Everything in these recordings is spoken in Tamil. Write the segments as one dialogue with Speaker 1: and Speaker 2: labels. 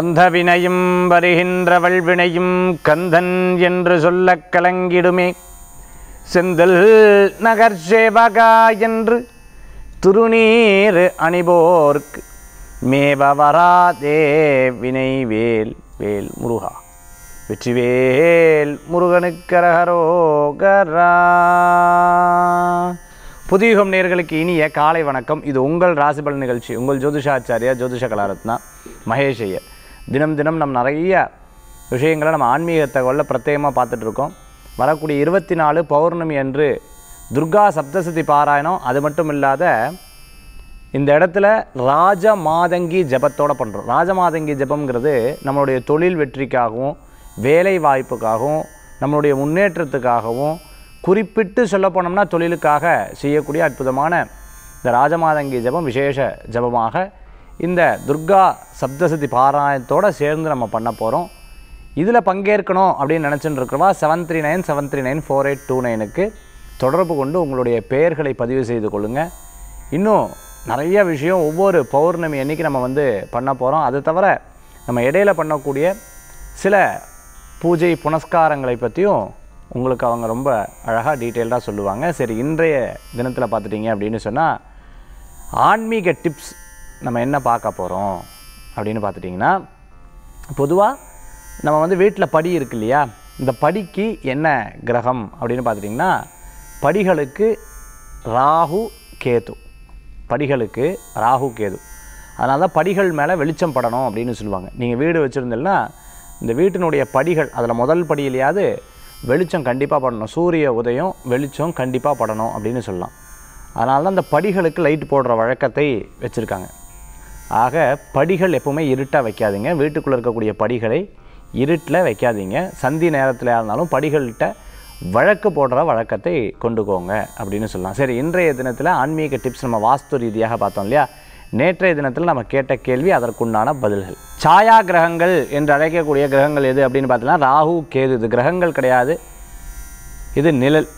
Speaker 1: சொந்த வினையும் வருகின்ற வல்வினையும் கந்தன் என்று சொல்ல கலங்கிடுமே செந்தல் நகர் சேவகா என்று துருநீர் அணிபோர்க்கு மேபவராதே வினை வேல் வேல் முருகா வெற்றிவேல் முருகனுக்கரகரோகரா புதியுகம் நேர்களுக்கு இனிய காலை வணக்கம் இது உங்கள் ராசிபல் நிகழ்ச்சி உங்கள் ஜோதிஷாச்சாரியா ஜோதிஷ கலாரத்னா மகேஷ் ஐயர் தினம் தினம் நம்ம நிறைய விஷயங்களை நம்ம ஆன்மீகத்தை கொள்ள பிரத்யேகமாக பார்த்துட்ருக்கோம் வரக்கூடிய இருபத்தி நாலு பௌர்ணமி அன்று துர்கா சப்தசதி பாராயணம் அது மட்டும் இல்லாத இந்த இடத்துல ராஜ மாதங்கி ஜபத்தோடு பண்ணுறோம் ராஜ மாதங்கி நம்மளுடைய தொழில் வெற்றிக்காகவும் வேலை வாய்ப்புக்காகவும் நம்மளுடைய முன்னேற்றத்துக்காகவும் குறிப்பிட்டு சொல்ல போனோம்னா தொழிலுக்காக செய்யக்கூடிய அற்புதமான இந்த ராஜமாதங்கி ஜபம் விசேஷ ஜபமாக இந்த துர்கா சப்தசதி பாராயணத்தோடு சேர்ந்து நம்ம பண்ண போகிறோம் இதில் பங்கேற்கணும் அப்படின்னு நினச்சிட்டு இருக்கிறவா seven three nine seven three nine four eight two நைனுக்கு தொடர்பு கொண்டு உங்களுடைய பெயர்களை பதிவு செய்து கொள்ளுங்கள் இன்னும் நிறைய விஷயம் ஒவ்வொரு பௌர்ணமி அன்னைக்கு நம்ம வந்து பண்ண போகிறோம் அது தவிர நம்ம இடையில் பண்ணக்கூடிய சில பூஜை புனஸ்காரங்களை பற்றியும் உங்களுக்கு அவங்க ரொம்ப அழகாக டீட்டெயில்டாக சொல்லுவாங்க சரி இன்றைய தினத்தில் பார்த்துட்டிங்க அப்படின்னு சொன்னால் ஆன்மீக டிப்ஸ் நம்ம என்ன பார்க்க போகிறோம் அப்படின்னு பார்த்துட்டிங்கன்னா பொதுவாக நம்ம வந்து வீட்டில் படி இருக்கு இல்லையா இந்த படிக்கு என்ன கிரகம் அப்படின்னு பார்த்துட்டிங்கன்னா படிகளுக்கு ராகு கேது படிகளுக்கு ராகு கேது அதனால தான் படிகள் மேலே வெளிச்சம் படணும் அப்படின்னு சொல்லுவாங்க நீங்கள் வீடு வச்சுருந்தீங்கன்னா இந்த வீட்டினுடைய படிகள் அதில் முதல் படியிலையாவது வெளிச்சம் கண்டிப்பாக படணும் சூரிய உதயம் வெளிச்சம் கண்டிப்பாக படணும் அப்படின்னு சொல்லலாம் அதனால தான் இந்த படிகளுக்கு லைட் போடுற வழக்கத்தை வச்சுருக்காங்க ஆக படிகள் எப்போவுமே இருட்டாக வைக்காதீங்க வீட்டுக்குள்ளே இருக்கக்கூடிய படிகளை இருட்டில் வைக்காதீங்க சந்தி நேரத்தில் இருந்தாலும் படிகள்கிட்ட வழக்கு போடுற வழக்கத்தை கொண்டுக்கோங்க அப்படின்னு சொல்லலாம் சரி இன்றைய தினத்தில் ஆன்மீக டிப்ஸ் நம்ம வாஸ்து ரீதியாக பார்த்தோம் இல்லையா நேற்றைய தினத்தில் நம்ம கேட்ட கேள்வி அதற்குண்டான பதில்கள் சாயா கிரகங்கள் என்று அழைக்கக்கூடிய கிரகங்கள் எது அப்படின்னு பார்த்தீங்கன்னா ராகு கேது இது கிரகங்கள் கிடையாது இது நிழல்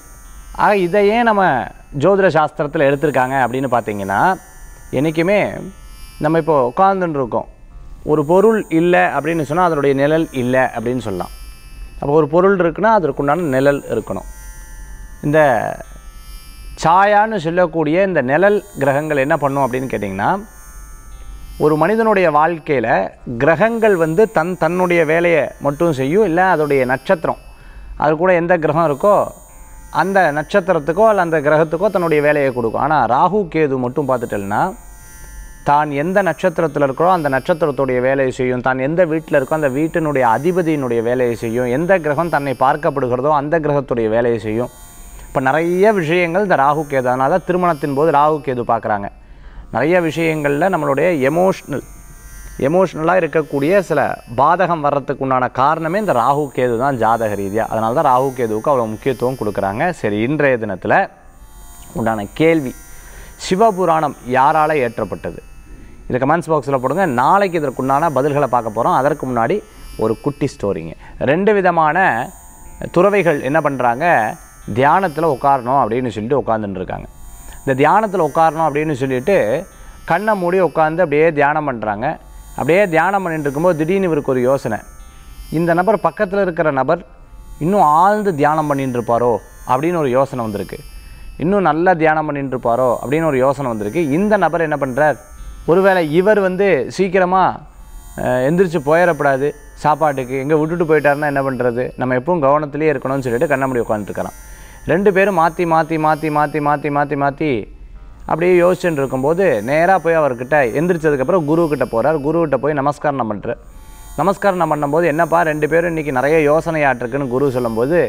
Speaker 1: ஆக இதையே நம்ம ஜோதிட சாஸ்திரத்தில் எடுத்திருக்காங்க அப்படின்னு பார்த்தீங்கன்னா என்றைக்குமே நம்ம இப்போ உட்காந்துருக்கோம் ஒரு பொருள் இல்லை அப்படின்னு சொன்னால் அதனுடைய நிழல் இல்லை அப்படின்னு சொல்லலாம் அப்போ ஒரு பொருள் இருக்குன்னா அதற்குண்டான நிழல் இருக்கணும் இந்த சாயான்னு சொல்லக்கூடிய இந்த நிழல் கிரகங்கள் என்ன பண்ணும் அப்படின்னு கேட்டிங்கன்னா ஒரு மனிதனுடைய வாழ்க்கையில் கிரகங்கள் வந்து தன் தன்னுடைய வேலையை மட்டும் செய்யும் இல்லை அதோடைய நட்சத்திரம் அது கூட எந்த கிரகம் இருக்கோ அந்த நட்சத்திரத்துக்கோ இல்லை அந்த கிரகத்துக்கோ தன்னுடைய வேலையை கொடுக்கும் ஆனால் ராகு கேது மட்டும் பார்த்துட்டோம்னா தான் எந்த நட்சத்திரத்தில் இருக்கிறோ அந்த நட்சத்திரத்துடைய வேலையை செய்யும் தான் எந்த வீட்டில் இருக்கோ அந்த வீட்டினுடைய அதிபதியினுடைய வேலையை செய்யும் எந்த கிரகம் தன்னை பார்க்கப்படுகிறதோ அந்த கிரகத்துடைய வேலையை செய்யும் இப்போ நிறைய விஷயங்கள் இந்த ராகு கேது அதனால் தான் திருமணத்தின் போது ராகு கேது பார்க்குறாங்க நிறைய விஷயங்களில் நம்மளுடைய எமோஷ்னல் எமோஷ்னலாக இருக்கக்கூடிய சில பாதகம் வர்றதுக்கு உண்டான காரணமே இந்த ராகு கேது தான் ஜாதக ரீதியாக அதனால தான் ராகு கேதுவுக்கு அவ்வளோ முக்கியத்துவம் கொடுக்குறாங்க சரி இன்றைய தினத்தில் உண்டான கேள்வி சிவபுராணம் யாரால் ஏற்றப்பட்டது இதில் கமெண்ட்ஸ் பாக்ஸில் போடுங்க நாளைக்கு இதற்குண்டான பதில்களை பார்க்க போகிறோம் அதற்கு முன்னாடி ஒரு குட்டி ஸ்டோரிங்க ரெண்டு விதமான துறவைகள் என்ன பண்ணுறாங்க தியானத்தில் உட்காரணும் அப்படின்னு சொல்லிட்டு உட்காந்துட்டுருக்காங்க இந்த தியானத்தில் உட்காரணும் அப்படின்னு சொல்லிட்டு கண்ணை மூடி உட்காந்து அப்படியே தியானம் பண்ணுறாங்க அப்படியே தியானம் பண்ணிட்டு இருக்கும்போது திடீர்னு இவருக்கு ஒரு யோசனை இந்த நபர் பக்கத்தில் இருக்கிற நபர் இன்னும் ஆழ்ந்து தியானம் பண்ணிகிட்டு இருப்பாரோ அப்படின்னு ஒரு யோசனை வந்திருக்கு இன்னும் நல்லா தியானம் பண்ணிட்டு இருப்பாரோ அப்படின்னு ஒரு யோசனை வந்திருக்கு இந்த நபர் என்ன பண்ணுறார் ஒருவேளை இவர் வந்து சீக்கிரமாக எந்திரிச்சு போயிடப்படாது சாப்பாட்டுக்கு எங்கே விட்டுட்டு போயிட்டாருன்னா என்ன பண்ணுறது நம்ம எப்பவும் கவனத்துலேயே இருக்கணும்னு சொல்லிட்டு கண்ணாமூடி உட்காந்துருக்கலாம் ரெண்டு பேரும் மாற்றி மாற்றி மாற்றி மாற்றி மாற்றி மாற்றி மாற்றி அப்படியே யோசிச்சுட்டு இருக்கும்போது நேராக போய் அவர்கிட்ட எந்திரிச்சதுக்கப்புறம் குருக்கிட்ட போகிறார் குருக்கிட்ட போய் நமஸ்காரம் பண்ணுற நமஸ்காரம் பண்ணும்போது என்னப்பா ரெண்டு பேரும் இன்றைக்கி நிறைய யோசனையாட்டிருக்குன்னு குரு சொல்லும்போது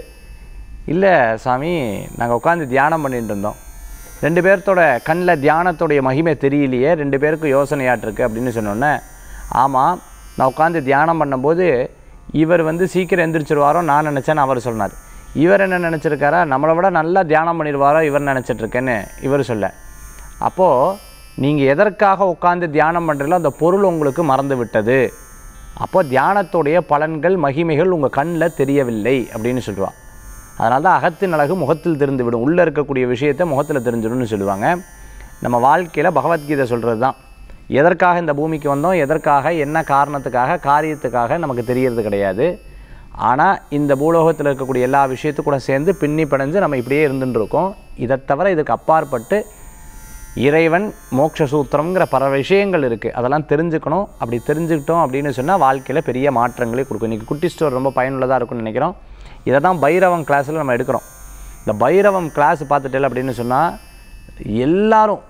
Speaker 1: இல்லை சாமி நாங்கள் உட்காந்து தியானம் பண்ணிகிட்டு இருந்தோம் ரெண்டு பேர்த்தோட கண்ணில் தியானத்துடைய மகிமை தெரியலையே ரெண்டு பேருக்கும் யோசனையாட்டிருக்கு அப்படின்னு சொன்னோன்னே ஆமாம் நான் உட்காந்து தியானம் பண்ணும்போது இவர் வந்து சீக்கிரம் எந்திரிச்சிருவாரோ நான் நினச்சேன்னு அவர் சொன்னார் இவர் என்ன நினச்சிருக்காரா நம்மளை விட நல்லா தியானம் பண்ணிடுவாரோ இவர் நினச்சிட்ருக்கேன்னு இவர் சொல்ல அப்போது நீங்கள் எதற்காக உட்காந்து தியானம் பண்ணுறீங்களோ அந்த பொருள் உங்களுக்கு மறந்து விட்டது அப்போ தியானத்துடைய பலன்கள் மகிமைகள் உங்கள் கண்ணில் தெரியவில்லை அப்படின்னு சொல்லுவாள் அதனால தான் அகத்தின் அழகு முகத்தில் தெரிந்துவிடும் உள்ளே இருக்கக்கூடிய விஷயத்தை முகத்தில் தெரிஞ்சிடும்னு சொல்லுவாங்க நம்ம வாழ்க்கையில் பகவத்கீதை சொல்கிறது தான் எதற்காக இந்த பூமிக்கு வந்தோம் எதற்காக என்ன காரணத்துக்காக காரியத்துக்காக நமக்கு தெரியறது கிடையாது ஆனால் இந்த பூலோகத்தில் இருக்கக்கூடிய எல்லா விஷயத்துக்கூட சேர்ந்து பின்னி பிணைஞ்சு நம்ம இப்படியே இருந்துட்டுருக்கோம் இதை தவிர இதுக்கு அப்பாற்பட்டு இறைவன் மோட்சசூத்திரங்கிற பல விஷயங்கள் இருக்குது அதெல்லாம் தெரிஞ்சுக்கணும் அப்படி தெரிஞ்சுக்கிட்டோம் அப்படின்னு சொன்னால் வாழ்க்கையில் பெரிய மாற்றங்களே கொடுக்கும் இன்றைக்கி குட்டி ஸ்டோர் ரொம்ப பயனுள்ளதாக இருக்கும்னு நினைக்கிறோம் இதை தான் பைரவம் கிளாஸில் நம்ம எடுக்கிறோம் இந்த பைரவம் கிளாஸ் பார்த்துட்டேல அப்படின்னு சொன்னால் எல்லாரும்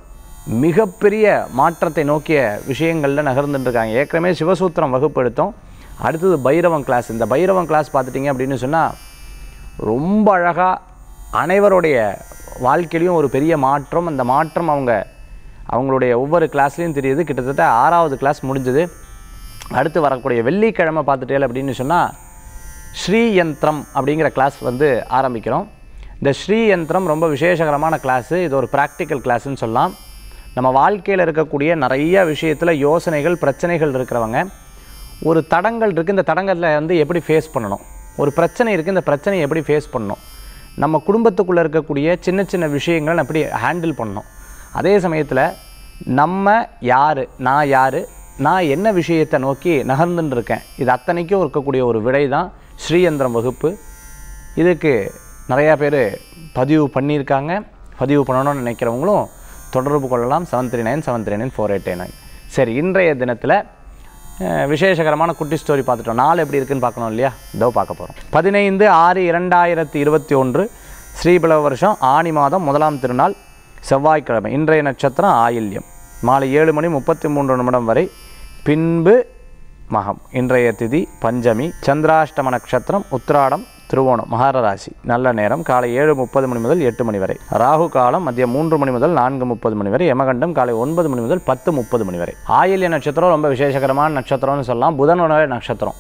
Speaker 1: மிகப்பெரிய மாற்றத்தை நோக்கிய விஷயங்களில் நகர்ந்துட்டுருக்காங்க ஏற்கனவே சிவசூத்திரம் வகுப்படுத்தும் அடுத்தது பைரவம் கிளாஸ் இந்த பைரவம் கிளாஸ் பார்த்துட்டிங்க அப்படின்னு சொன்னால் ரொம்ப அழகாக அனைவருடைய வாழ்க்கையிலையும் ஒரு பெரிய மாற்றம் அந்த மாற்றம் அவங்க அவங்களுடைய ஒவ்வொரு கிளாஸ்லேயும் தெரியுது கிட்டத்தட்ட ஆறாவது கிளாஸ் முடிஞ்சது அடுத்து வரக்கூடிய வெள்ளிக்கிழமை பார்த்துட்டேல் அப்படின்னு சொன்னால் ஸ்ரீயந்திரம் அப்படிங்கிற கிளாஸ் வந்து ஆரம்பிக்கிறோம் இந்த ஸ்ரீயந்திரம் ரொம்ப விசேஷகரமான கிளாஸு இது ஒரு ப்ராக்டிக்கல் கிளாஸுன்னு சொல்லலாம் நம்ம வாழ்க்கையில் இருக்கக்கூடிய நிறைய விஷயத்தில் யோசனைகள் பிரச்சனைகள் இருக்கிறவங்க ஒரு தடங்கள் இருக்குது இந்த தடங்களில் வந்து எப்படி ஃபேஸ் பண்ணணும் ஒரு பிரச்சனை இருக்குது இந்த பிரச்சனையை எப்படி ஃபேஸ் பண்ணணும் நம்ம குடும்பத்துக்குள்ளே இருக்கக்கூடிய சின்ன சின்ன விஷயங்களை எப்படி ஹேண்டில் பண்ணணும் அதே சமயத்தில் நம்ம யார் நான் யார் நான் என்ன விஷயத்தை நோக்கி நகர்ந்துன்னு இருக்கேன் இது அத்தனைக்கும் இருக்கக்கூடிய ஒரு விடை தான் ஸ்ரீயந்திரம் வகுப்பு இதுக்கு நிறையா பேர் பதிவு பண்ணியிருக்காங்க பதிவு பண்ணணும்னு நினைக்கிறவங்களும் தொடர்பு கொள்ளலாம் seven three nine seven three nine four eight nine சரி இன்றைய தினத்தில் விசேஷகரமான குட்டி ஸ்டோரி பார்த்துட்டோம் நாள் எப்படி இருக்குதுன்னு பார்க்கணும் இல்லையா இதோ பார்க்க போகிறோம் பதினைந்து ஆறு இரண்டாயிரத்தி இருபத்தி ஒன்று ஸ்ரீபிளவ வருஷம் ஆணி மாதம் முதலாம் திருநாள் செவ்வாய்க்கிழமை இன்றைய நட்சத்திரம் ஆயில்யம் மாலை ஏழு மணி முப்பத்தி மூன்று நிமிடம் வரை பின்பு மகம் இன்றைய திதி பஞ்சமி சந்திராஷ்டம நட்சத்திரம் உத்திராடம் திருவோணம் மகர ராசி நல்ல நேரம் காலை ஏழு முப்பது மணி முதல் எட்டு மணி வரை ராகு காலம் மதியம் மூன்று மணி முதல் நான்கு முப்பது மணி வரை யமகண்டம் காலை ஒன்பது மணி முதல் பத்து முப்பது மணி வரை ஆயில்ய நட்சத்திரம் ரொம்ப விசேஷகரமான நட்சத்திரம்னு சொல்லலாம் புதனுடைய நட்சத்திரம்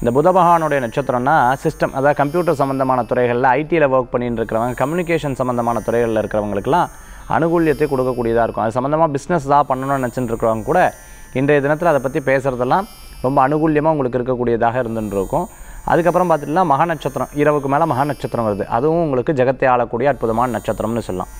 Speaker 1: இந்த புத பகவானுடைய நட்சத்திரம்னா சிஸ்டம் அதாவது கம்ப்யூட்டர் சம்மந்தமான துறைகளில் ஐடியில் ஒர்க் பண்ணிட்டு இருக்கிறவங்க கம்யூனிகேஷன் சம்மந்தமான துறைகளில் இருக்கிறவங்களுக்குலாம் அனுகூலியத்தை கொடுக்கக்கூடியதாக இருக்கும் அது சம்மந்தமாக பிஸ்னஸ் தான் பண்ணணும்னு நினச்சிட்டு இருக்கிறவங்க கூட இன்றைய தினத்தில் அதை பற்றி பேசுகிறதெல்லாம் ரொம்ப அனுகூல்யமாக உங்களுக்கு இருக்கக்கூடியதாக இருந்துருக்கும் அதுக்கப்புறம் பார்த்துட்டுனா மகா நட்சத்திரம் இரவுக்கு மேலே மகா நட்சத்திரம் வருது அதுவும் உங்களுக்கு ஜெகத்தை ஆளக்கூடிய அற்புதமான நட்சத்திரம்னு சொல்லலாம்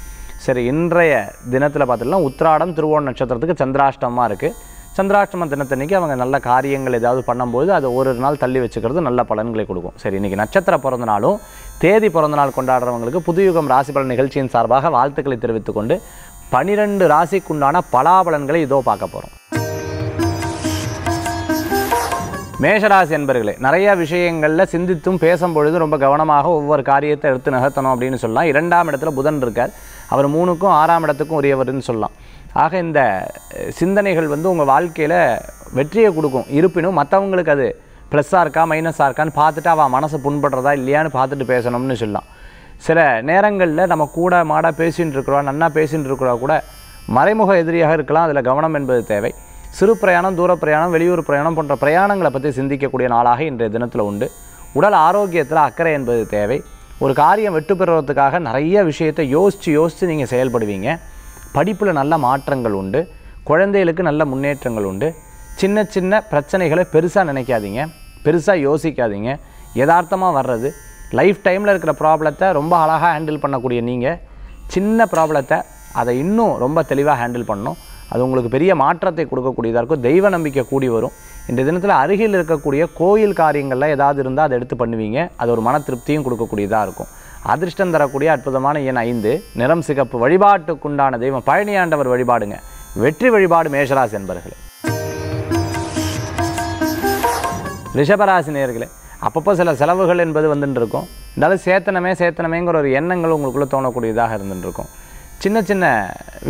Speaker 1: சரி இன்றைய தினத்தில் பார்த்துட்டுனா உத்திராடம் திருவோண நட்சத்திரத்துக்கு சந்திராஷ்டமாக இருக்குது சந்திராஷ்டம தினத்தன்னைக்கு அவங்க நல்ல காரியங்கள் ஏதாவது பண்ணும்போது அதை ஒரு நாள் தள்ளி வச்சுக்கிறது நல்ல பலன்களை கொடுக்கும் சரி இன்றைக்கி நட்சத்திர நாளும் தேதி பிறந்தநாள் கொண்டாடுறவங்களுக்கு புதுயுகம் ராசி பலன் நிகழ்ச்சியின் சார்பாக வாழ்த்துக்களை தெரிவித்துக்கொண்டு பனிரெண்டு ராசிக்குண்டான பலாபலன்களை இதோ பார்க்க போகிறோம் மேஷராசி என்பர்களே நிறைய விஷயங்களில் சிந்தித்தும் பேசும் பொழுது ரொம்ப கவனமாக ஒவ்வொரு காரியத்தை எடுத்து நகர்த்தணும் அப்படின்னு சொல்லலாம் இரண்டாம் இடத்துல புதன் இருக்கார் அவர் மூணுக்கும் ஆறாம் இடத்துக்கும் உரியவர்னு சொல்லலாம் ஆக இந்த சிந்தனைகள் வந்து உங்கள் வாழ்க்கையில் வெற்றியை கொடுக்கும் இருப்பினும் மற்றவங்களுக்கு அது ப்ளஸ்ஸாக இருக்கா மைனஸாக இருக்கான்னு பார்த்துட்டு அவள் மனசை புண்படுறதா இல்லையான்னு பார்த்துட்டு பேசணும்னு சொல்லலாம் சில நேரங்களில் நம்ம கூட மாடாக பேசின்னு இருக்கிறோம் நன்னா பேசின்னு இருக்கிறோம் கூட மறைமுக எதிரியாக இருக்கலாம் அதில் கவனம் என்பது தேவை சிறு பிரயாணம் தூர பிரயாணம் வெளியூர் பிரயாணம் போன்ற பிரயாணங்களை பற்றி சிந்திக்கக்கூடிய நாளாக இன்றைய தினத்தில் உண்டு உடல் ஆரோக்கியத்தில் அக்கறை என்பது தேவை ஒரு காரியம் வெட்டு பெறுறதுக்காக நிறைய விஷயத்தை யோசித்து யோசித்து நீங்கள் செயல்படுவீங்க படிப்பில் நல்ல மாற்றங்கள் உண்டு குழந்தைகளுக்கு நல்ல முன்னேற்றங்கள் உண்டு சின்ன சின்ன பிரச்சனைகளை பெருசாக நினைக்காதீங்க பெருசாக யோசிக்காதீங்க யதார்த்தமாக வர்றது லைஃப் டைமில் இருக்கிற ப்ராப்ளத்தை ரொம்ப அழகாக ஹேண்டில் பண்ணக்கூடிய நீங்கள் சின்ன ப்ராப்ளத்தை அதை இன்னும் ரொம்ப தெளிவாக ஹேண்டில் பண்ணணும் அது உங்களுக்கு பெரிய மாற்றத்தை கொடுக்கக்கூடியதாக இருக்கும் தெய்வ நம்பிக்கை கூடி வரும் இந்த தினத்தில் அருகில் இருக்கக்கூடிய கோயில் காரியங்களில் ஏதாவது இருந்தால் அதை எடுத்து பண்ணுவீங்க அது ஒரு மன திருப்தியும் கொடுக்கக்கூடியதாக இருக்கும் அதிர்ஷ்டம் தரக்கூடிய அற்புதமான எண் ஐந்து நிறம் சிகப்பு வழிபாட்டுக்குண்டான தெய்வம் பழனியாண்டவர் வழிபாடுங்க வெற்றி வழிபாடு மேஷராசி என்பர்களே ரிஷபராசி நேர்களே அப்பப்போ சில செலவுகள் என்பது வந்துட்டு இருக்கும் இருந்தாலும் சேத்தனமே சேத்தனமேங்கிற ஒரு எண்ணங்கள் உங்களுக்குள்ளே தோணக்கூடியதாக இருந்துட்டு இருக்கும் சின்ன சின்ன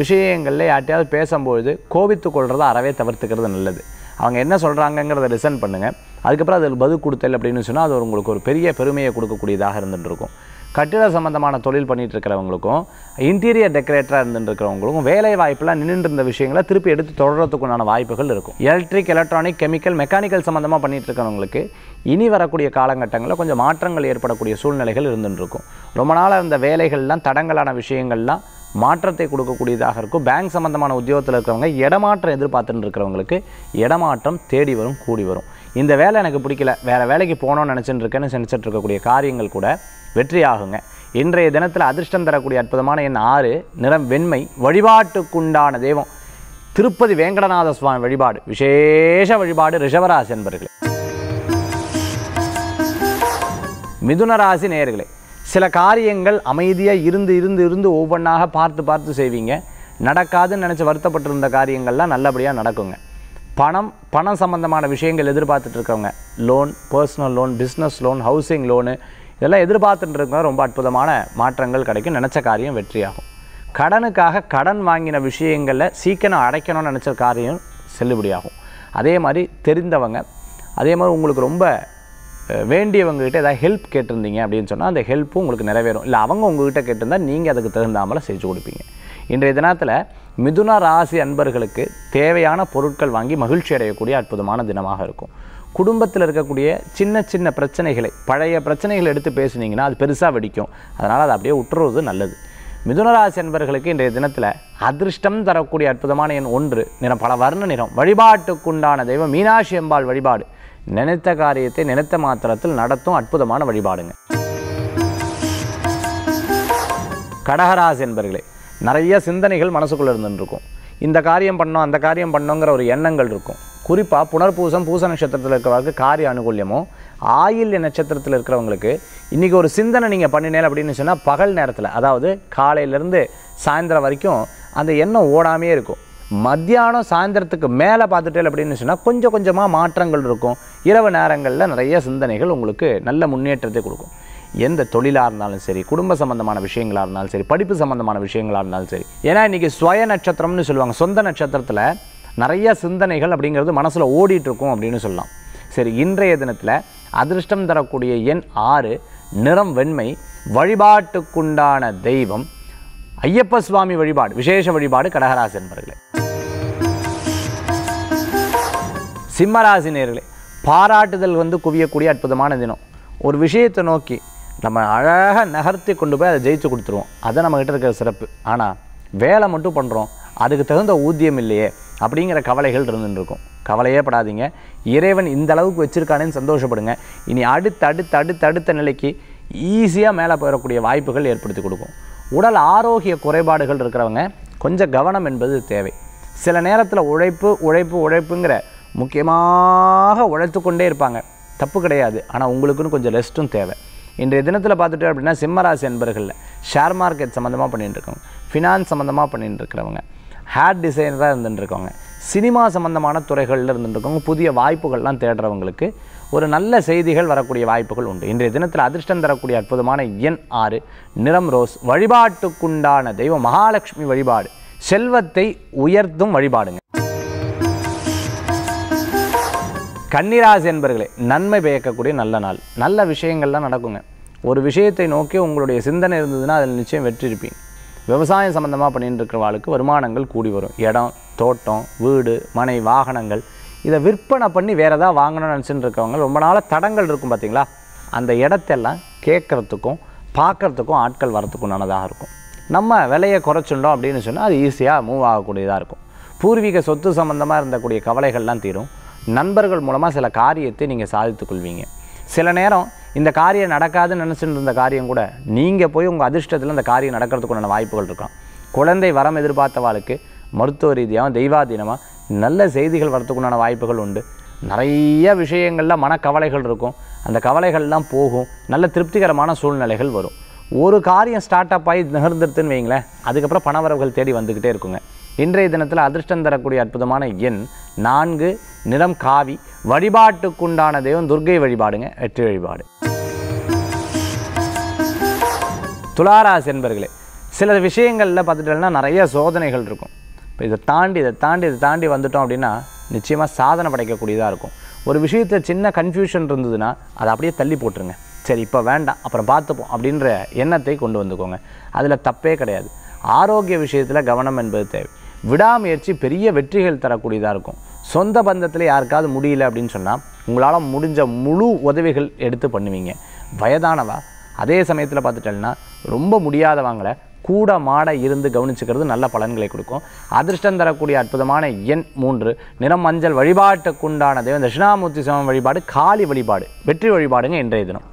Speaker 1: விஷயங்களில் யார்ட்டையாவது பேசும்பொழுது கோபித்து கொள்கிறத அறவே தவிர்த்துக்கிறது நல்லது அவங்க என்ன சொல்கிறாங்கங்கிறத லிசன் பண்ணுங்கள் அதுக்கப்புறம் அதில் பதில் கொடுத்தல் அப்படின்னு சொன்னால் அது உங்களுக்கு ஒரு பெரிய பெருமையை கொடுக்கக்கூடியதாக இருந்துகிட்டு கட்டிட சம்மந்தமான தொழில் பண்ணிகிட்டு இருக்கிறவங்களுக்கும் இன்டீரியர் டெக்கரேட்டராக இருந்துருக்கிறவங்களுக்கும் வேலை வாய்ப்பெலாம் நின்று இருந்த விஷயங்களை திருப்பி எடுத்து தொடர்றதுக்குண்டான வாய்ப்புகள் இருக்கும் எலக்ட்ரிக் எலக்ட்ரானிக் கெமிக்கல் மெக்கானிக்கல் சம்மந்தமாக பண்ணிகிட்டு இருக்கிறவங்களுக்கு இனி வரக்கூடிய காலகட்டங்களில் கொஞ்சம் மாற்றங்கள் ஏற்படக்கூடிய சூழ்நிலைகள் இருக்கும் ரொம்ப நாளாக இருந்த வேலைகள்லாம் தடங்கலான விஷயங்கள்லாம் மாற்றத்தை கொடுக்கக்கூடியதாக இருக்கும் பேங்க் சம்மந்தமான உத்தியோகத்தில் இருக்கிறவங்க இடமாற்றம் எதிர்பார்த்துட்டு இருக்கிறவங்களுக்கு இடமாற்றம் தேடி வரும் கூடி வரும் இந்த வேலை எனக்கு பிடிக்கல வேறு வேலைக்கு போகணும்னு நினச்சிட்டு இருக்கேன்னு நினச்சிட்டு இருக்கக்கூடிய காரியங்கள் கூட வெற்றி ஆகுங்க இன்றைய தினத்தில் அதிர்ஷ்டம் தரக்கூடிய அற்புதமான என் ஆறு நிறம் வெண்மை வழிபாட்டுக்குண்டான தெய்வம் திருப்பதி வேங்கடநாத சுவாமி வழிபாடு விசேஷ வழிபாடு ரிஷவராசி என்பர்களே மிதுன ராசி நேயர்களே சில காரியங்கள் அமைதியாக இருந்து இருந்து இருந்து ஒவ்வொன்றாக பார்த்து பார்த்து செய்வீங்க நடக்காதுன்னு நினச்சி வருத்தப்பட்டிருந்த காரியங்கள்லாம் நல்லபடியாக நடக்குங்க பணம் பணம் சம்மந்தமான விஷயங்கள் எதிர்பார்த்துட்டு இருக்கவங்க loan personal loan business loan housing loan இதெல்லாம் எதிர்பார்த்துட்டு இருக்கவங்க ரொம்ப அற்புதமான மாற்றங்கள் கிடைக்கும் நினச்ச காரியம் வெற்றியாகும் கடனுக்காக கடன் வாங்கின விஷயங்களில் சீக்கிரம் அடைக்கணும்னு நினச்ச காரியம் செல்லுபடியாகும் அதே மாதிரி தெரிந்தவங்க அதே மாதிரி உங்களுக்கு ரொம்ப வேண்டியவங்ககிட்ட ஏதாவது ஹெல்ப் கேட்டிருந்தீங்க அப்படின்னு சொன்னால் அந்த ஹெல்ப்பும் உங்களுக்கு நிறைவேறும் இல்லை அவங்க உங்ககிட்ட கேட்டிருந்தால் நீங்கள் அதுக்கு தகுந்தாமல் செஞ்சு கொடுப்பீங்க இன்றைய தினத்தில் மிதுன ராசி அன்பர்களுக்கு தேவையான பொருட்கள் வாங்கி மகிழ்ச்சி அடையக்கூடிய அற்புதமான தினமாக இருக்கும் குடும்பத்தில் இருக்கக்கூடிய சின்ன சின்ன பிரச்சனைகளை பழைய பிரச்சனைகளை எடுத்து பேசுனீங்கன்னா அது பெருசாக வெடிக்கும் அதனால் அது அப்படியே உற்றுறது நல்லது மிதுனராசி அன்பர்களுக்கு இன்றைய தினத்தில் அதிர்ஷ்டம் தரக்கூடிய அற்புதமான எண் ஒன்று நிறம் பல வர்ண நிறம் வழிபாட்டுக்குண்டான தெய்வம் மீனாட்சி எம்பாள் வழிபாடு நினைத்த காரியத்தை நினைத்த மாத்திரத்தில் நடத்தும் அற்புதமான வழிபாடுங்க கடகராசி என்பர்களே நிறைய சிந்தனைகள் மனசுக்குள்ளே இருந்துருக்கும் இந்த காரியம் பண்ணோம் அந்த காரியம் பண்ணோங்கிற ஒரு எண்ணங்கள் இருக்கும் குறிப்பாக புனர்பூசம் பூச நட்சத்திரத்தில் இருக்கிறவங்களுக்கு காரிய அனுகூல்யமோ ஆயில்ய நட்சத்திரத்தில் இருக்கிறவங்களுக்கு இன்றைக்கி ஒரு சிந்தனை நீங்கள் பண்ணினேன் அப்படின்னு சொன்னால் பகல் நேரத்தில் அதாவது காலையிலேருந்து சாயந்தரம் வரைக்கும் அந்த எண்ணம் ஓடாமே இருக்கும் மத்தியானம் சாயந்தரத்துக்கு மேலே பார்த்துட்டேல் அப்படின்னு சொன்னால் கொஞ்சம் கொஞ்சமாக மாற்றங்கள் இருக்கும் இரவு நேரங்களில் நிறைய சிந்தனைகள் உங்களுக்கு நல்ல முன்னேற்றத்தை கொடுக்கும் எந்த தொழிலாக இருந்தாலும் சரி குடும்ப சம்மந்தமான விஷயங்களாக இருந்தாலும் சரி படிப்பு சம்மந்தமான விஷயங்களாக இருந்தாலும் சரி ஏன்னா இன்றைக்கி சுய நட்சத்திரம்னு சொல்லுவாங்க சொந்த நட்சத்திரத்தில் நிறைய சிந்தனைகள் அப்படிங்கிறது மனசில் ஓடிட்டுருக்கும் அப்படின்னு சொல்லலாம் சரி இன்றைய தினத்தில் அதிர்ஷ்டம் தரக்கூடிய எண் ஆறு நிறம் வெண்மை வழிபாட்டுக்குண்டான தெய்வம் ஐயப்ப சுவாமி வழிபாடு விசேஷ வழிபாடு கடகராசன்பர்களே சிம்மராசி நேர்களே பாராட்டுதல் வந்து குவியக்கூடிய அற்புதமான தினம் ஒரு விஷயத்தை நோக்கி நம்ம அழகாக நகர்த்தி கொண்டு போய் அதை ஜெயிச்சு கொடுத்துருவோம் அதை நம்மக்கிட்ட இருக்கிற சிறப்பு ஆனால் வேலை மட்டும் பண்ணுறோம் அதுக்கு தகுந்த ஊதியம் இல்லையே அப்படிங்கிற கவலைகள் இருந்துருக்கும் கவலையே படாதீங்க இறைவன் இந்த அளவுக்கு வச்சுருக்கானேன்னு சந்தோஷப்படுங்க இனி அடுத்து அடுத்து அடுத்த அடுத்த நிலைக்கு ஈஸியாக மேலே போயிடக்கூடிய வாய்ப்புகள் ஏற்படுத்தி கொடுக்கும் உடல் ஆரோக்கிய குறைபாடுகள் இருக்கிறவங்க கொஞ்சம் கவனம் என்பது தேவை சில நேரத்தில் உழைப்பு உழைப்பு உழைப்புங்கிற முக்கியமாக உழைத்து கொண்டே இருப்பாங்க தப்பு கிடையாது ஆனால் உங்களுக்குன்னு கொஞ்சம் ரெஸ்ட்டும் தேவை இன்றைய தினத்தில் பார்த்துட்டு அப்படின்னா சிம்மராசி என்பர்களில் ஷேர் மார்க்கெட் சம்மந்தமாக பண்ணிகிட்டு இருக்கோம் ஃபினான்ஸ் சம்மந்தமாக பண்ணிகிட்டு இருக்கிறவங்க ஹேர் டிசைனராக இருந்துட்டுருக்கவங்க சினிமா சம்மந்தமான துறைகளில் இருந்துருக்கவங்க புதிய வாய்ப்புகள்லாம் தேடுறவங்களுக்கு ஒரு நல்ல செய்திகள் வரக்கூடிய வாய்ப்புகள் உண்டு இன்றைய தினத்தில் அதிர்ஷ்டம் தரக்கூடிய அற்புதமான எண் ஆறு நிறம் ரோஸ் வழிபாட்டுக்குண்டான தெய்வம் மகாலட்சுமி வழிபாடு செல்வத்தை உயர்த்தும் வழிபாடுங்க கன்னிராசி என்பர்களே நன்மை பெயக்கக்கூடிய நல்ல நாள் நல்ல விஷயங்கள்லாம் நடக்குங்க ஒரு விஷயத்தை நோக்கி உங்களுடைய சிந்தனை இருந்ததுன்னா அதில் நிச்சயம் வெற்றி இருப்பீங்க விவசாயம் சம்மந்தமாக பண்ணிட்டு வாழ்க்கை வருமானங்கள் கூடி வரும் இடம் தோட்டம் வீடு மனை வாகனங்கள் இதை விற்பனை பண்ணி வேறு எதாவது வாங்கணும்னு நினச்சிட்டு இருக்கவங்க ரொம்ப நாளாக தடங்கள் இருக்கும் பார்த்திங்களா அந்த இடத்தெல்லாம் கேட்குறதுக்கும் பார்க்குறதுக்கும் ஆட்கள் வரத்துக்கும் நல்லதாக இருக்கும் நம்ம விலையை குறைச்சுட்டோம் அப்படின்னு சொன்னால் அது ஈஸியாக மூவ் ஆகக்கூடியதாக இருக்கும் பூர்வீக சொத்து சம்மந்தமாக இருந்தக்கூடிய கவலைகள்லாம் தீரும் நண்பர்கள் மூலமாக சில காரியத்தை நீங்கள் சாதித்து கொள்வீங்க சில நேரம் இந்த காரியம் நடக்காதுன்னு நினச்சிட்டு இருந்த காரியம் கூட நீங்கள் போய் உங்கள் அதிர்ஷ்டத்தில் அந்த காரியம் நடக்கிறதுக்குண்டான வாய்ப்புகள் இருக்கும் குழந்தை வரம் எதிர்பார்த்தவாளுக்கு மருத்துவ ரீதியாகவும் தெய்வாதீனமாக நல்ல செய்திகள் வரத்துக்குண்டான வாய்ப்புகள் உண்டு நிறைய விஷயங்களில் மனக்கவலைகள் இருக்கும் அந்த கவலைகள்லாம் போகும் நல்ல திருப்திகரமான சூழ்நிலைகள் வரும் ஒரு காரியம் ஸ்டார்ட் அப் ஆகி நகர்ந்துருத்துன்னு வைங்களேன் அதுக்கப்புறம் பணவரவுகள் தேடி வந்துக்கிட்டே இருக்குங்க இன்றைய தினத்தில் அதிர்ஷ்டம் தரக்கூடிய அற்புதமான எண் நான்கு நிறம் காவி வழிபாட்டுக்குண்டான தெய்வம் துர்கை வழிபாடுங்க வெற்றி வழிபாடு துளாராசி என்பர்களே சில விஷயங்களில் பார்த்துட்டோம்னா நிறைய சோதனைகள் இருக்கும் இப்போ இதை தாண்டி இதை தாண்டி இதை தாண்டி வந்துட்டோம் அப்படின்னா நிச்சயமாக சாதனை படைக்கக்கூடியதாக இருக்கும் ஒரு விஷயத்தில் சின்ன கன்ஃபியூஷன் இருந்ததுன்னா அதை அப்படியே தள்ளி போட்டுருங்க சரி இப்போ வேண்டாம் அப்புறம் பார்த்துப்போம் அப்படின்ற எண்ணத்தை கொண்டு வந்துக்கோங்க அதில் தப்பே கிடையாது ஆரோக்கிய விஷயத்தில் கவனம் என்பது தேவை விடாமுயற்சி பெரிய வெற்றிகள் தரக்கூடியதாக இருக்கும் சொந்த பந்தத்தில் யாருக்காவது முடியல அப்படின்னு சொன்னால் உங்களால் முடிஞ்ச முழு உதவிகள் எடுத்து பண்ணுவீங்க வயதானவா அதே சமயத்தில் பார்த்துட்டேன்னா ரொம்ப முடியாதவங்களை கூட மாட இருந்து கவனிச்சுக்கிறது நல்ல பலன்களை கொடுக்கும் அதிர்ஷ்டம் தரக்கூடிய அற்புதமான எண் மூன்று நிறம் மஞ்சள் வழிபாட்டுக்குண்டான தெய்வம் தட்சிணாமூர்த்தி சிவம் வழிபாடு காளி வழிபாடு வெற்றி வழிபாடுங்க இன்றைய தினம்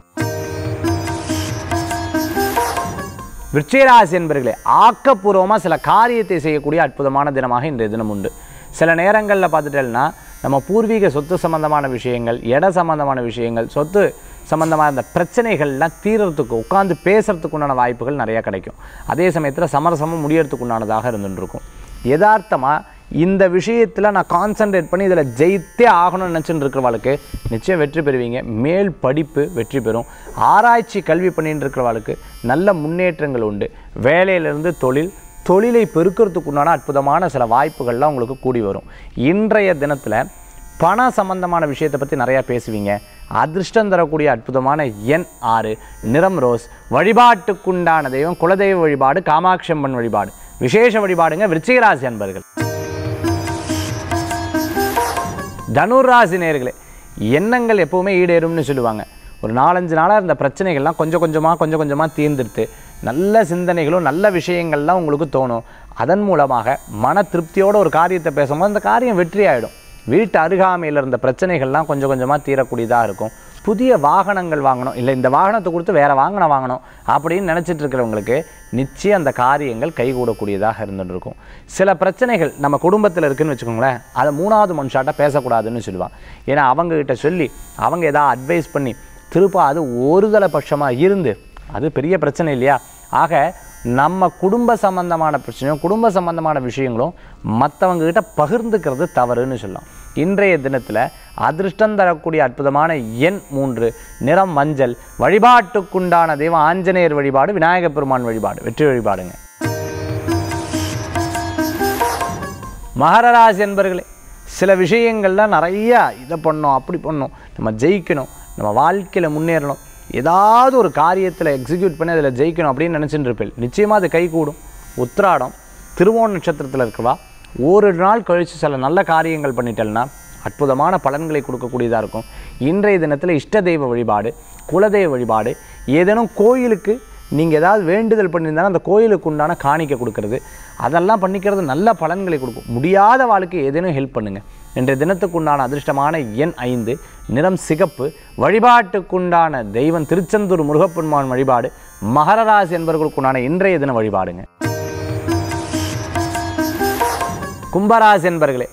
Speaker 1: விருச்சிகராசி என்பர்களே ஆக்கப்பூர்வமாக சில காரியத்தை செய்யக்கூடிய அற்புதமான தினமாக இன்றைய தினம் உண்டு சில நேரங்களில் பார்த்துட்டேன்னா நம்ம பூர்வீக சொத்து சம்மந்தமான விஷயங்கள் இட சம்மந்தமான விஷயங்கள் சொத்து சம்மந்தமாக அந்த பிரச்சனைகள்லாம் தீரத்துக்கு உட்காந்து பேசுகிறதுக்கு உண்டான வாய்ப்புகள் நிறையா கிடைக்கும் அதே சமயத்தில் சமரசமும் முடியறதுக்கு உண்டானதாக இருந்துருக்கும் யதார்த்தமாக இந்த விஷயத்தில் நான் கான்சன்ட்ரேட் பண்ணி இதில் ஜெயித்தே ஆகணும்னு நினச்சிட்டு இருக்கிறவளுக்கு நிச்சயம் வெற்றி பெறுவீங்க மேல் படிப்பு வெற்றி பெறும் ஆராய்ச்சி கல்வி பண்ணிட்டு இருக்கிறவாளுக்கு நல்ல முன்னேற்றங்கள் உண்டு வேலையிலிருந்து தொழில் தொழிலை பெருக்கிறதுக்கு உண்டான அற்புதமான சில வாய்ப்புகள்லாம் உங்களுக்கு கூடி வரும் இன்றைய தினத்தில் பண சம்பந்தமான விஷயத்தை பற்றி நிறையா பேசுவீங்க அதிர்ஷ்டம் தரக்கூடிய அற்புதமான எண் ஆறு நிறம் ரோஸ் வழிபாட்டுக்குண்டான தெய்வம் குலதெய்வ வழிபாடு காமாட்சி அம்மன் வழிபாடு விசேஷ வழிபாடுங்க விருச்சிகராசி அன்பர்கள் தனுராசி நேர்களே எண்ணங்கள் எப்போவுமே ஈடேறும்னு சொல்லுவாங்க ஒரு நாலஞ்சு நாளாக இருந்த பிரச்சனைகள்லாம் கொஞ்சம் கொஞ்சமாக கொஞ்சம் கொஞ்சமாக தீர்ந்துடுத்து நல்ல சிந்தனைகளும் நல்ல விஷயங்கள்லாம் உங்களுக்கு தோணும் அதன் மூலமாக மன திருப்தியோட ஒரு காரியத்தை பேசும்போது அந்த காரியம் வெற்றி ஆகிடும் வீட்டு அருகாமையில் இருந்த பிரச்சனைகள்லாம் கொஞ்சம் கொஞ்சமாக தீரக்கூடியதாக இருக்கும் புதிய வாகனங்கள் வாங்கணும் இல்லை இந்த வாகனத்தை கொடுத்து வேறு வாங்கின வாங்கணும் அப்படின்னு நினச்சிட்டு இருக்கிறவங்களுக்கு நிச்சயம் அந்த காரியங்கள் கைகூடக்கூடியதாக இருந்துகிட்டு இருக்கும் சில பிரச்சனைகள் நம்ம குடும்பத்தில் இருக்குதுன்னு வச்சுக்கோங்களேன் அதை மூணாவது மனுஷாட்ட பேசக்கூடாதுன்னு சொல்லுவாள் ஏன்னா அவங்கக்கிட்ட சொல்லி அவங்க எதாவது அட்வைஸ் பண்ணி திருப்ப அது ஒருதலை பட்சமாக இருந்து அது பெரிய பிரச்சனை இல்லையா ஆக நம்ம குடும்ப சம்பந்தமான பிரச்சனையும் குடும்ப சம்பந்தமான விஷயங்களும் மற்றவங்கக்கிட்ட பகிர்ந்துக்கிறது தவறுன்னு சொல்லலாம் இன்றைய தினத்தில் அதிர்ஷ்டம் தரக்கூடிய அற்புதமான எண் மூன்று நிறம் மஞ்சள் வழிபாட்டுக்குண்டான தெய்வம் ஆஞ்சநேயர் வழிபாடு விநாயகப் பெருமான் வழிபாடு வெற்றி வழிபாடுங்க மகரராசி என்பர்களே சில விஷயங்கள்லாம் நிறையா இதை பண்ணோம் அப்படி பண்ணோம் நம்ம ஜெயிக்கணும் நம்ம வாழ்க்கையில் முன்னேறணும் ஏதாவது ஒரு காரியத்தில் எக்ஸிக்யூட் பண்ணி அதில் ஜெயிக்கணும் அப்படின்னு நினச்சிட்டு இருப்பேன் நிச்சயமாக அது கை கூடும் உத்திராடம் திருவோண நட்சத்திரத்தில் இருக்கவா ஒரு நாள் கழித்து சில நல்ல காரியங்கள் பண்ணிட்டேன்னா அற்புதமான பலன்களை கொடுக்கக்கூடியதாக இருக்கும் இன்றைய தினத்தில் இஷ்ட தெய்வ வழிபாடு குலதெய்வ வழிபாடு ஏதேனும் கோயிலுக்கு நீங்கள் ஏதாவது வேண்டுதல் பண்ணியிருந்தாலும் அந்த கோயிலுக்கு உண்டான காணிக்கை கொடுக்கறது அதெல்லாம் பண்ணிக்கிறது நல்ல பலன்களை கொடுக்கும் முடியாத வாழ்க்கை ஏதேனும் ஹெல்ப் பண்ணுங்கள் இன்றைய தினத்துக்கு உண்டான அதிர்ஷ்டமான எண் ஐந்து நிறம் சிகப்பு வழிபாட்டுக்குண்டான தெய்வம் திருச்செந்தூர் முருகப்பெருமான் வழிபாடு மகரராசி என்பவர்களுக்குண்டான இன்றைய தின வழிபாடுங்க கும்பராசி என்பர்களே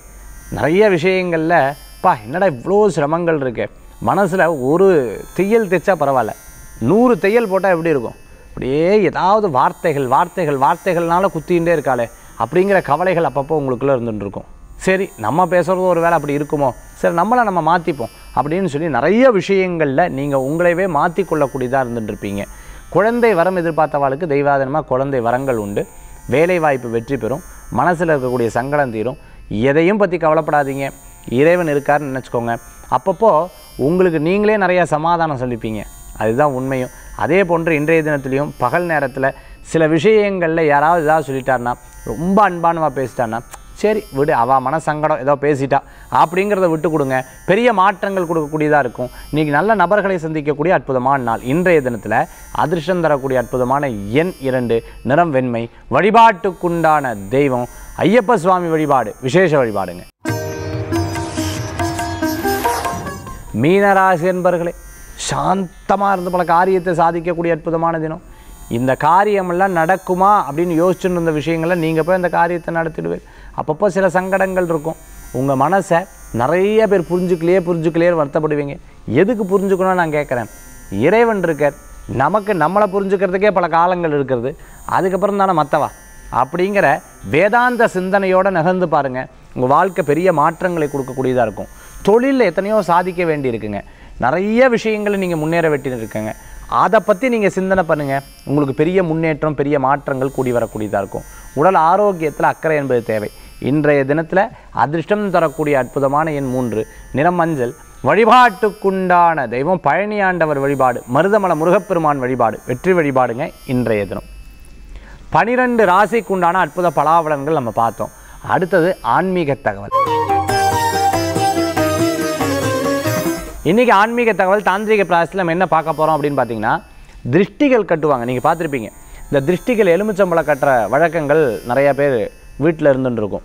Speaker 1: நிறைய விஷயங்களில் பா என்னடா இவ்வளோ சிரமங்கள் இருக்கு மனசில் ஒரு தையல் தைச்சா பரவாயில்ல நூறு தையல் போட்டால் எப்படி இருக்கும் அப்படியே ஏதாவது வார்த்தைகள் வார்த்தைகள் வார்த்தைகள்னால குத்திகிட்டே இருக்காளே அப்படிங்கிற கவலைகள் அப்பப்போ உங்களுக்குள்ளே இருந்துட்டுருக்கும் சரி நம்ம பேசுகிறது ஒரு வேலை அப்படி இருக்குமோ சரி நம்மளை நம்ம மாற்றிப்போம் அப்படின்னு சொல்லி நிறைய விஷயங்களில் நீங்கள் உங்களைவே மாற்றிக்கொள்ளக்கூடியதாக இருந்துட்டுருப்பீங்க குழந்தை வரம் எதிர்பார்த்தவாளுக்கு தெய்வாதனமாக குழந்தை வரங்கள் உண்டு வேலைவாய்ப்பு வெற்றி பெறும் மனசில் இருக்கக்கூடிய சங்கடம் தீரும் எதையும் பற்றி கவலைப்படாதீங்க இறைவன் இருக்காருன்னு நினச்சிக்கோங்க அப்பப்போ உங்களுக்கு நீங்களே நிறையா சமாதானம் சொல்லிப்பீங்க அதுதான் உண்மையும் அதே போன்று இன்றைய தினத்துலேயும் பகல் நேரத்தில் சில விஷயங்களில் யாராவது ஏதாவது சொல்லிட்டாருன்னா ரொம்ப அன்பானமாக பேசிட்டாருன்னா சரி விடு அவ மனசங்கடம் ஏதோ பேசிட்டா அப்படிங்கிறத விட்டு கொடுங்க பெரிய மாற்றங்கள் கொடுக்கக்கூடியதாக இருக்கும் இன்றைக்கி நல்ல நபர்களை சந்திக்கக்கூடிய அற்புதமான நாள் இன்றைய தினத்தில் அதிர்ஷ்டம் தரக்கூடிய அற்புதமான எண் இரண்டு நிறம் வெண்மை வழிபாட்டுக்குண்டான தெய்வம் ஐயப்ப சுவாமி வழிபாடு விசேஷ வழிபாடுங்க மீனராசி என்பர்களே சாந்தமாக இருந்து பல காரியத்தை சாதிக்கக்கூடிய அற்புதமான தினம் இந்த காரியமெல்லாம் நடக்குமா அப்படின்னு யோசிச்சுட்டு இருந்த விஷயங்களை நீங்கள் போய் அந்த காரியத்தை நடத்திடுவேன் அப்பப்போ சில சங்கடங்கள் இருக்கும் உங்கள் மனசை நிறைய பேர் புரிஞ்சுக்கலையே புரிஞ்சுக்கலையே வருத்தப்படுவீங்க எதுக்கு புரிஞ்சுக்கணும்னு நான் கேட்குறேன் இறைவன் இருக்கார் நமக்கு நம்மளை புரிஞ்சுக்கிறதுக்கே பல காலங்கள் இருக்கிறது அதுக்கப்புறம் தானே மற்றவா அப்படிங்கிற வேதாந்த சிந்தனையோடு நகர்ந்து பாருங்கள் உங்கள் வாழ்க்கை பெரிய மாற்றங்களை கொடுக்கக்கூடியதாக இருக்கும் தொழிலில் எத்தனையோ சாதிக்க வேண்டியிருக்குங்க நிறைய விஷயங்களை நீங்கள் முன்னேற வெட்டின்னு அதை பற்றி நீங்கள் சிந்தனை பண்ணுங்கள் உங்களுக்கு பெரிய முன்னேற்றம் பெரிய மாற்றங்கள் கூடி வரக்கூடியதாக இருக்கும் உடல் ஆரோக்கியத்தில் அக்கறை என்பது தேவை இன்றைய தினத்தில் அதிர்ஷ்டம் தரக்கூடிய அற்புதமான எண் மூன்று நிறம் மஞ்சள் வழிபாட்டுக்குண்டான தெய்வம் பழனியாண்டவர் வழிபாடு மருதமலை முருகப்பெருமான் வழிபாடு வெற்றி வழிபாடுங்க இன்றைய தினம் பனிரெண்டு ராசிக்குண்டான அற்புத பலாவலன்கள் நம்ம பார்த்தோம் அடுத்தது ஆன்மீக தகவல் இன்றைக்கி ஆன்மீக தகவல் தாந்திரிக பிராசத்தில் நம்ம என்ன பார்க்க போகிறோம் அப்படின்னு பார்த்தீங்கன்னா திருஷ்டிகள் கட்டுவாங்க நீங்கள் பார்த்துருப்பீங்க இந்த திருஷ்டிகள் எலுமிச்சம்பழம் கட்டுற வழக்கங்கள் நிறையா பேர் வீட்டில் இருந்துன்னு இருக்கும்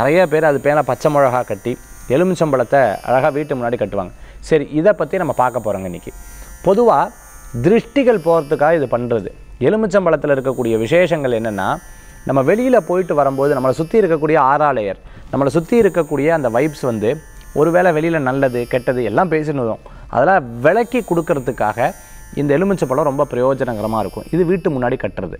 Speaker 1: நிறையா பேர் அது பேரை பச்சை மிளகா கட்டி எலுமிச்சம்பழத்தை அழகாக வீட்டு முன்னாடி கட்டுவாங்க சரி இதை பற்றி நம்ம பார்க்க போகிறோங்க இன்றைக்கி பொதுவாக திருஷ்டிகள் போகிறதுக்காக இது பண்ணுறது எலுமிச்சம்பழத்தில் இருக்கக்கூடிய விசேஷங்கள் என்னென்னா நம்ம வெளியில் போயிட்டு வரும்போது நம்மளை சுற்றி இருக்கக்கூடிய ஆறாலேயர் நம்மளை சுற்றி இருக்கக்கூடிய அந்த வைப்ஸ் வந்து ஒருவேளை வெளியில் நல்லது கெட்டது எல்லாம் பேசினதும் வரும் அதெல்லாம் விளக்கி கொடுக்கறதுக்காக இந்த எலுமிச்சை பழம் ரொம்ப பிரயோஜனகரமாக இருக்கும் இது வீட்டு முன்னாடி கட்டுறது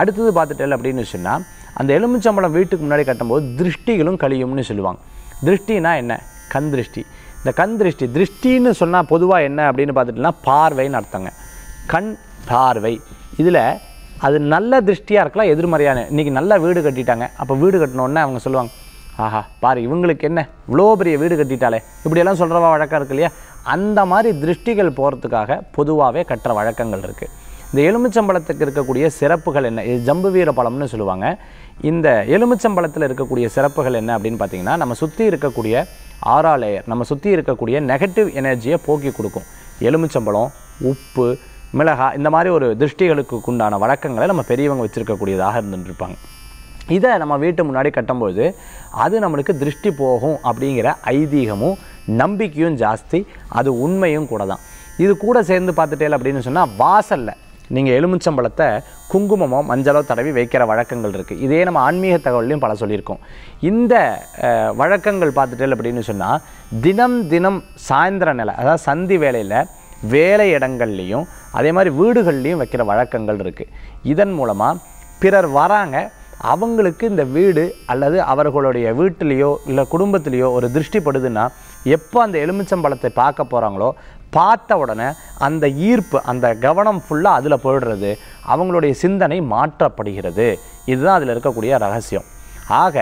Speaker 1: அடுத்தது பார்த்துட்டேன் அப்படின்னு சொன்னால் அந்த எலுமிச்சம்பழம் வீட்டுக்கு முன்னாடி கட்டும்போது திருஷ்டிகளும் கழியும்னு சொல்லுவாங்க திருஷ்டினா என்ன கண் திருஷ்டி இந்த கண் திருஷ்டி திருஷ்டின்னு சொன்னால் பொதுவாக என்ன அப்படின்னு பார்த்துட்டுனா பார்வைன்னு அர்த்தங்க கண் பார்வை இதில் அது நல்ல திருஷ்டியாக இருக்கலாம் எதிர்மறையான இன்றைக்கி நல்லா வீடு கட்டிட்டாங்க அப்போ வீடு கட்டினோடனே அவங்க சொல்லுவாங்க ஆஹா பாரு இவங்களுக்கு என்ன இவ்வளோ பெரிய வீடு கட்டிட்டாலே இப்படியெல்லாம் சொல்கிறவா வழக்கம் இருக்கு இல்லையா அந்த மாதிரி திருஷ்டிகள் போகிறதுக்காக பொதுவாகவே கட்டுற வழக்கங்கள் இருக்குது இந்த எலுமிச்சம்பழத்துக்கு இருக்கக்கூடிய சிறப்புகள் என்ன இது ஜம்பு வீர பழம்னு சொல்லுவாங்க இந்த எலுமிச்சம்பழத்தில் இருக்கக்கூடிய சிறப்புகள் என்ன அப்படின்னு பார்த்தீங்கன்னா நம்ம சுற்றி இருக்கக்கூடிய ஆறாலேயர் நம்ம சுற்றி இருக்கக்கூடிய நெகட்டிவ் எனர்ஜியை போக்கி கொடுக்கும் எலுமிச்சம்பழம் உப்பு மிளகா இந்த மாதிரி ஒரு திருஷ்டிகளுக்கு உண்டான வழக்கங்களை நம்ம பெரியவங்க வச்சுருக்கக்கூடியதாக இருந்துட்டுருப்பாங்க இதை நம்ம வீட்டு முன்னாடி கட்டும்போது அது நம்மளுக்கு திருஷ்டி போகும் அப்படிங்கிற ஐதீகமும் நம்பிக்கையும் ஜாஸ்தி அது உண்மையும் கூட தான் இது கூட சேர்ந்து பார்த்துட்டேல் அப்படின்னு சொன்னால் வாசலில் நீங்கள் எலுமிச்சம்பழத்தை குங்குமமோ மஞ்சளோ தடவி வைக்கிற வழக்கங்கள் இருக்குது இதே நம்ம ஆன்மீக தகவல்லையும் பல சொல்லியிருக்கோம் இந்த வழக்கங்கள் பார்த்துட்டேல் அப்படின்னு சொன்னால் தினம் தினம் சாயந்தர நிலை அதாவது சந்தி வேலையில் வேலை இடங்கள்லேயும் அதே மாதிரி வீடுகள்லேயும் வைக்கிற வழக்கங்கள் இருக்குது இதன் மூலமாக பிறர் வராங்க அவங்களுக்கு இந்த வீடு அல்லது அவர்களுடைய வீட்டிலேயோ இல்லை குடும்பத்திலேயோ ஒரு திருஷ்டிப்படுதுன்னா எப்போ அந்த எலுமிச்சம்பழத்தை பார்க்க போகிறாங்களோ பார்த்த உடனே அந்த ஈர்ப்பு அந்த கவனம் ஃபுல்லாக அதில் போயிடுறது அவங்களுடைய சிந்தனை மாற்றப்படுகிறது இதுதான் அதில் இருக்கக்கூடிய ரகசியம் ஆக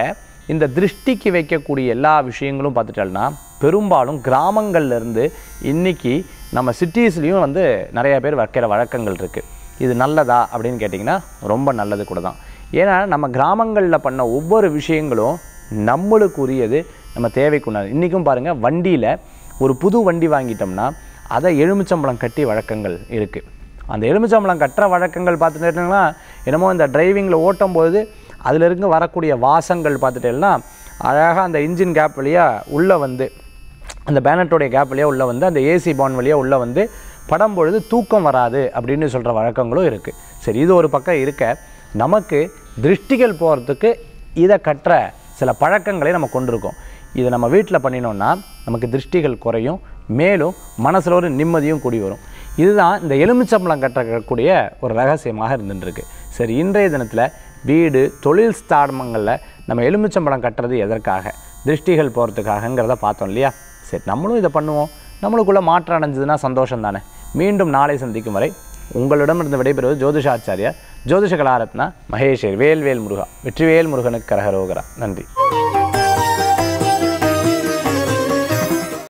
Speaker 1: இந்த திருஷ்டிக்கு வைக்கக்கூடிய எல்லா விஷயங்களும் பார்த்துட்டால்னா பெரும்பாலும் கிராமங்கள்லேருந்து இன்றைக்கி நம்ம சிட்டிஸ்லேயும் வந்து நிறையா பேர் வைக்கிற வழக்கங்கள் இருக்குது இது நல்லதா அப்படின்னு கேட்டிங்கன்னா ரொம்ப நல்லது கூட தான் ஏன்னா நம்ம கிராமங்களில் பண்ண ஒவ்வொரு விஷயங்களும் நம்மளுக்கு உரியது நம்ம தேவைக்குள்ளது இன்றைக்கும் பாருங்கள் வண்டியில் ஒரு புது வண்டி வாங்கிட்டோம்னா அதை எலுமிச்சம்பழம் கட்டி வழக்கங்கள் இருக்குது அந்த எலுமிச்சம்பழம் கட்டுற வழக்கங்கள் பார்த்துட்டு என்னமோ இந்த டிரைவிங்கில் ஓட்டும் போது அதிலிருந்து வரக்கூடிய வாசங்கள் பார்த்துட்டேன்னா அழகாக அந்த இன்ஜின் கேப் வழியாக உள்ளே வந்து அந்த பேனட்டோடைய கேப் வழியாக உள்ளே வந்து அந்த ஏசி பான் வழியாக உள்ளே வந்து படம் பொழுது தூக்கம் வராது அப்படின்னு சொல்கிற வழக்கங்களும் இருக்குது சரி இது ஒரு பக்கம் இருக்க நமக்கு திருஷ்டிகள் போகிறதுக்கு இதை கற்ற சில பழக்கங்களை நம்ம கொண்டிருக்கோம் இதை நம்ம வீட்டில் பண்ணினோன்னா நமக்கு திருஷ்டிகள் குறையும் மேலும் மனசில் ஒரு நிம்மதியும் கூடி வரும் இதுதான் இந்த எலுமிச்சம்பளம் கட்டக்கூடிய ஒரு ரகசியமாக இருந்துட்டுருக்கு சரி இன்றைய தினத்தில் வீடு தொழில் ஸ்தாடமங்களில் நம்ம எலுமிச்சம்பழம் கட்டுறது எதற்காக திருஷ்டிகள் போகிறதுக்காகங்கிறத பார்த்தோம் இல்லையா சரி நம்மளும் இதை பண்ணுவோம் நம்மளுக்குள்ளே மாற்றம் அடைஞ்சதுன்னா சந்தோஷம் தானே மீண்டும் நாளை சந்திக்கும் வரை இருந்து விடைபெறுவது ஜோதிஷாச்சாரியா ஜோதிஷ கலாரத்னா மகேஷர் வேல்வேல் முருகா வெற்றிவேல் முருகனுக்கு கரகரோகரா நன்றி